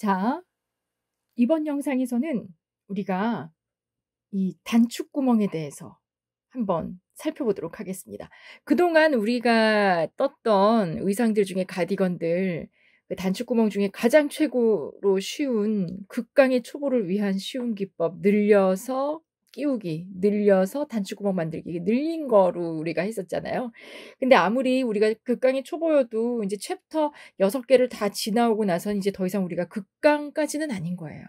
자, 이번 영상에서는 우리가 이 단축구멍에 대해서 한번 살펴보도록 하겠습니다. 그동안 우리가 떴던 의상들 중에 가디건들, 그 단축구멍 중에 가장 최고로 쉬운 극강의 초보를 위한 쉬운 기법 늘려서 끼우기, 늘려서 단추구멍 만들기, 늘린 거로 우리가 했었잖아요. 근데 아무리 우리가 극강이 초보여도 이제 챕터 6개를 다 지나오고 나선 이제 더 이상 우리가 극강까지는 아닌 거예요.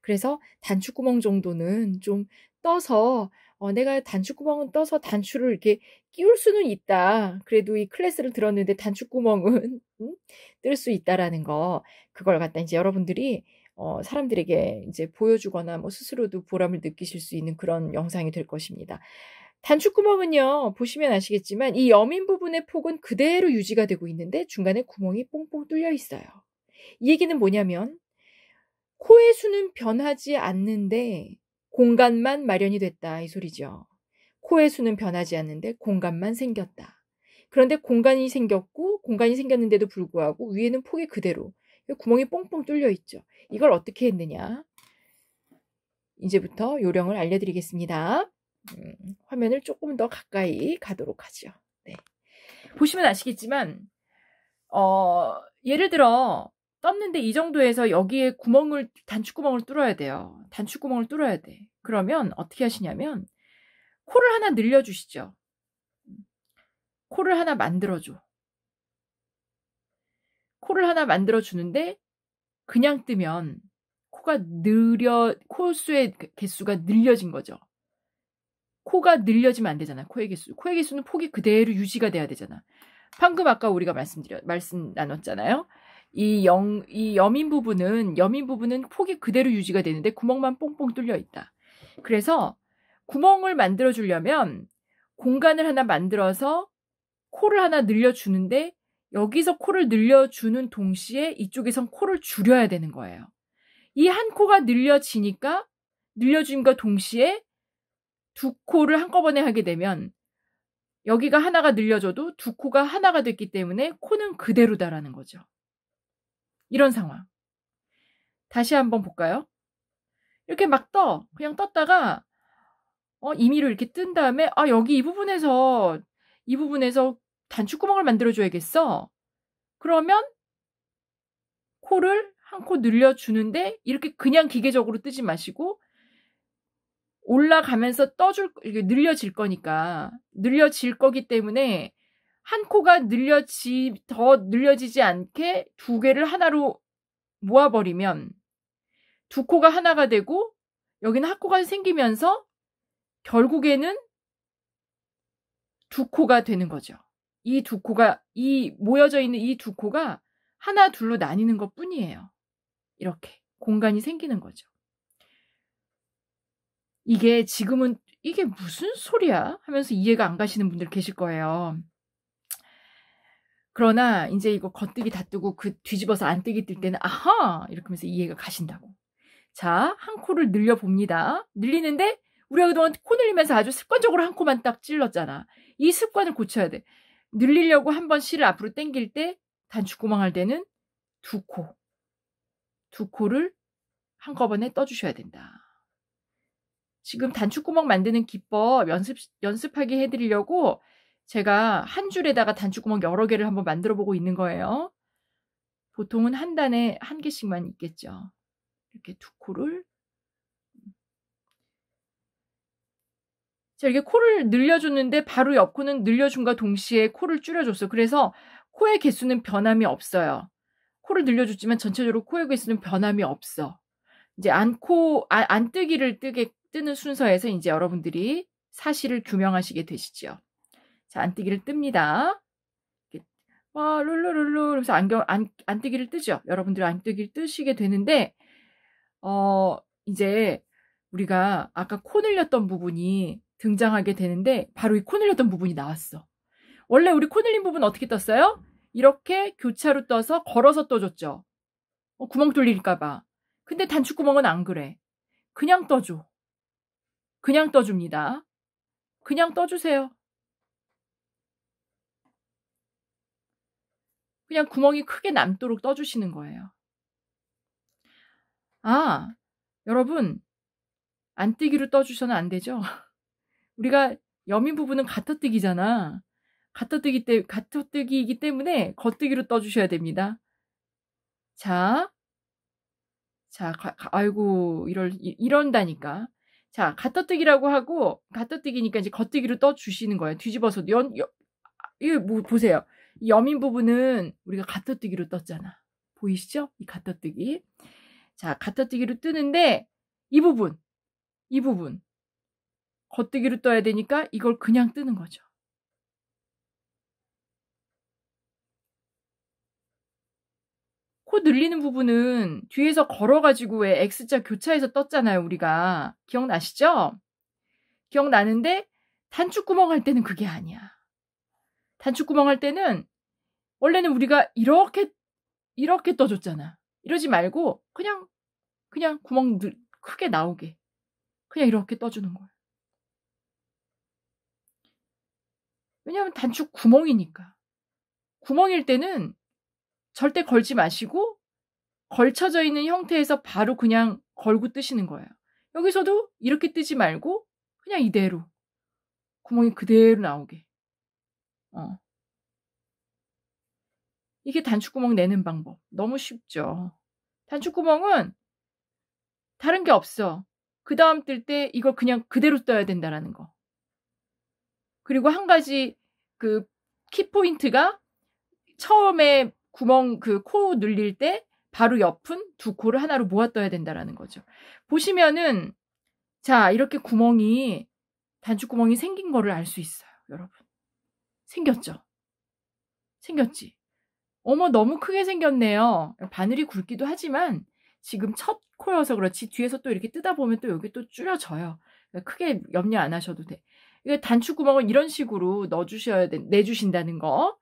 그래서 단추구멍 정도는 좀 떠서 어, 내가 단추구멍은 떠서 단추를 이렇게 끼울 수는 있다. 그래도 이 클래스를 들었는데 단추구멍은 음? 뜰수 있다라는 거. 그걸 갖다 이제 여러분들이 어, 사람들에게 이제 보여주거나 뭐 스스로도 보람을 느끼실 수 있는 그런 영상이 될 것입니다. 단축구멍은요 보시면 아시겠지만 이 여민 부분의 폭은 그대로 유지가 되고 있는데 중간에 구멍이 뽕뽕 뚫려 있어요. 이 얘기는 뭐냐면 코의 수는 변하지 않는데 공간만 마련이 됐다 이 소리죠. 코의 수는 변하지 않는데 공간만 생겼다. 그런데 공간이 생겼고 공간이 생겼는데도 불구하고 위에는 폭이 그대로 구멍이 뽕뽕 뚫려 있죠. 이걸 어떻게 했느냐? 이제부터 요령을 알려드리겠습니다. 음, 화면을 조금 더 가까이 가도록 하죠. 네. 보시면 아시겠지만, 어, 예를 들어, 떴는데 이 정도에서 여기에 구멍을, 단추구멍을 뚫어야 돼요. 단추구멍을 뚫어야 돼. 그러면 어떻게 하시냐면, 코를 하나 늘려주시죠. 음, 코를 하나 만들어줘. 코를 하나 만들어 주는데 그냥 뜨면 코가 느려 코수의 그 개수가 늘려진 거죠. 코가 늘려지면 안 되잖아. 코의 개수. 코의 개수는 폭이 그대로 유지가 돼야 되잖아. 방금 아까 우리가 말씀드려 말씀 나눴잖아요. 이 영 이 여민 부분은 여민 부분은 폭이 그대로 유지가 되는데 구멍만 뽕뽕 뚫려 있다. 그래서 구멍을 만들어 주려면 공간을 하나 만들어서 코를 하나 늘려 주는데 여기서 코를 늘려주는 동시에 이쪽에선 코를 줄여야 되는 거예요. 이 한 코가 늘려지니까 늘려줌과 동시에 두 코를 한꺼번에 하게 되면 여기가 하나가 늘려져도 두 코가 하나가 됐기 때문에 코는 그대로다라는 거죠. 이런 상황. 다시 한번 볼까요? 이렇게 막 떠. 그냥 떴다가 어, 임의로 이렇게 뜬 다음에 아, 여기 이 부분에서 이 부분에서 단추구멍을 만들어줘야겠어. 그러면 코를 한 코 늘려주는데 이렇게 그냥 기계적으로 뜨지 마시고 올라가면서 떠줄, 늘려질 거니까. 늘려질 거기 때문에 한 코가 늘려지, 더 늘려지지 않게 두 개를 하나로 모아버리면 두 코가 하나가 되고 여기는 학코가 생기면서 결국에는 두 코가 되는 거죠. 이두 코가 이 모여져 있는 이 두 코가 하나 둘로 나뉘는 것 뿐이에요. 이렇게 공간이 생기는 거죠. 이게 지금은 이게 무슨 소리야 하면서 이해가 안 가시는 분들 계실 거예요. 그러나 이제 이거 겉뜨기 다 뜨고 그 뒤집어서 안 뜨기 뜰 때는 아하 이렇게 하면서 이해가 가신다고. 자, 한 코를 늘려 봅니다. 늘리는데 우리가 그동안 코 늘리면서 아주 습관적으로 한 코만 딱 찔렀잖아. 이 습관을 고쳐야 돼. 늘리려고 한번 실을 앞으로 당길 때 단축구멍 할 때는 두 코, 두 코를 한꺼번에 떠주셔야 된다. 지금 단축구멍 만드는 기법 연습, 연습하게 해드리려고 제가 한 줄에다가 단축구멍 여러 개를 한번 만들어 보고 있는 거예요. 보통은 한 단에 한 개씩만 있겠죠. 이렇게 두 코를 자, 이렇게 코를 늘려줬는데 바로 옆코는 늘려준과 동시에 코를 줄여줬어. 그래서 코의 개수는 변함이 없어요. 코를 늘려줬지만 전체적으로 코의 개수는 변함이 없어. 이제 안코 안, 아, 안 뜨기를 뜨게 뜨는 순서에서 이제 여러분들이 사실을 규명하시게 되시죠. 자, 안 뜨기를 뜹니다. 와, 룰루룰루 그러면서 안경 안, 안 뜨기를 뜨죠. 여러분들 안 뜨기를 뜨시게 되는데 어, 이제 우리가 아까 코 늘렸던 부분이 등장하게 되는데 바로 이 코늘렸던 부분이 나왔어. 원래 우리 코늘린 부분 어떻게 떴어요? 이렇게 교차로 떠서 걸어서 떠줬죠. 어, 구멍 뚫릴까봐. 근데 단축구멍은 안 그래. 그냥 떠줘. 그냥 떠줍니다. 그냥 떠주세요. 그냥 구멍이 크게 남도록 떠주시는 거예요. 아, 여러분, 안 뜨기로 떠주셔는 안 되죠? 우리가 여민 부분은 가터뜨기잖아. 가터뜨기 때, 가터뜨기이기 때문에 겉뜨기로 떠주셔야 됩니다. 자, 자, 가, 아이고, 이럴, 이런다니까. 자, 가터뜨기라고 하고, 가터뜨기니까 이제 겉뜨기로 떠주시는 거예요. 뒤집어서. 연, 여, 아, 이거 뭐, 보세요. 여민 부분은 우리가 가터뜨기로 떴잖아. 보이시죠? 이 가터뜨기. 자, 가터뜨기로 뜨는데, 이 부분, 이 부분. 겉뜨기로 떠야 되니까 이걸 그냥 뜨는 거죠. 코 늘리는 부분은 뒤에서 걸어가지고 왜 X자 교차해서 떴잖아요, 우리가. 기억나시죠? 기억나는데 단축구멍 할 때는 그게 아니야. 단축구멍 할 때는 원래는 우리가 이렇게 이렇게 떠줬잖아. 이러지 말고 그냥 그냥 구멍 늘, 크게 나오게 그냥 이렇게 떠주는 거야. 왜냐하면 단축 구멍이니까. 구멍일 때는 절대 걸지 마시고 걸쳐져 있는 형태에서 바로 그냥 걸고 뜨시는 거예요. 여기서도 이렇게 뜨지 말고 그냥 이대로 구멍이 그대로 나오게. 어. 이게 단축구멍 내는 방법. 너무 쉽죠. 단축구멍은 다른 게 없어. 그 다음 뜰 때 이걸 그냥 그대로 떠야 된다라는 거. 그리고 한 가지 그 키포인트가 처음에 구멍 그 코 눌릴 때 바로 옆은 두 코를 하나로 모았어야 된다라는 거죠. 보시면은 자, 이렇게 구멍이 단추 구멍이 생긴 거를 알 수 있어요, 여러분. 생겼죠? 생겼지? 어머, 너무 크게 생겼네요. 바늘이 굵기도 하지만 지금 첫 코여서 그렇지 뒤에서 또 이렇게 뜯다 보면 또 여기 또 줄여져요. 크게 염려 안 하셔도 돼. 이거 단축 구멍은 이런 식으로 넣어주셔야 돼, 내주신다는 거.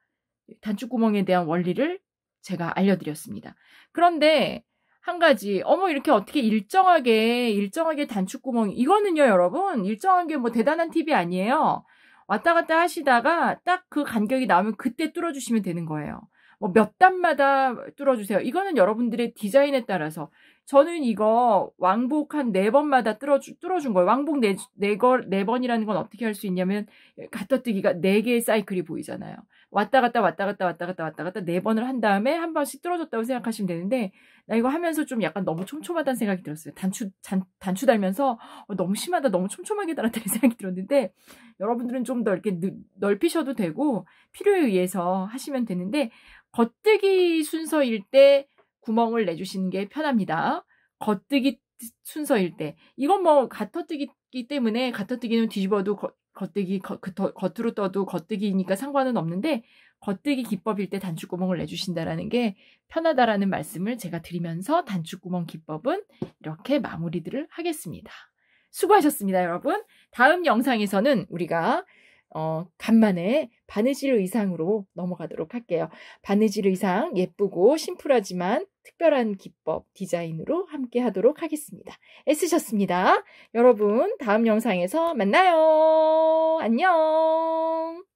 단축 구멍에 대한 원리를 제가 알려드렸습니다. 그런데 한 가지, 어머 이렇게 어떻게 일정하게 일정하게 단축 구멍 이거는요 여러분 일정한 게 뭐 대단한 팁이 아니에요. 왔다 갔다 하시다가 딱 그 간격이 나오면 그때 뚫어주시면 되는 거예요. 뭐 몇 단마다 뚫어주세요. 이거는 여러분들의 디자인에 따라서 저는 이거 왕복 한 네 번마다 뚫어주, 뚫어준 거예요. 왕복 네, 네, 걸, 네 번이라는 건 어떻게 할 수 있냐면, 갖다 뜨기가 네 개의 사이클이 보이잖아요. 왔다 갔다 왔다 갔다 왔다 갔다 왔다 갔다 네 번을 한 다음에 한 번씩 뚫어줬다고 생각하시면 되는데, 나 이거 하면서 좀 약간 너무 촘촘하다는 생각이 들었어요. 단추, 잔, 단추 달면서 어, 너무 심하다, 너무 촘촘하게 달았다는 생각이 들었는데, 여러분들은 좀 더 이렇게 넓히셔도 되고, 필요에 의해서 하시면 되는데, 겉뜨기 순서일 때, 구멍을 내주시는 게 편합니다. 겉뜨기 순서일 때 이건 뭐터뜨기기 때문에 터뜨기는 뒤집어도 거, 겉뜨기 거, 그 겉으로 떠도 겉뜨기니까 상관은 없는데 겉뜨기 기법일 때 단축구멍을 내주신다라는 게 편하다라는 말씀을 제가 드리면서 단축구멍 기법은 이렇게 마무리들을 하겠습니다. 수고하셨습니다, 여러분. 다음 영상에서는 우리가 어, 간만에 바느질 의상으로 넘어가도록 할게요. 바느질 의상 예쁘고 심플하지만 특별한 기법 디자인으로 함께 하도록 하겠습니다. 애쓰셨습니다. 여러분 다음 영상에서 만나요. 안녕.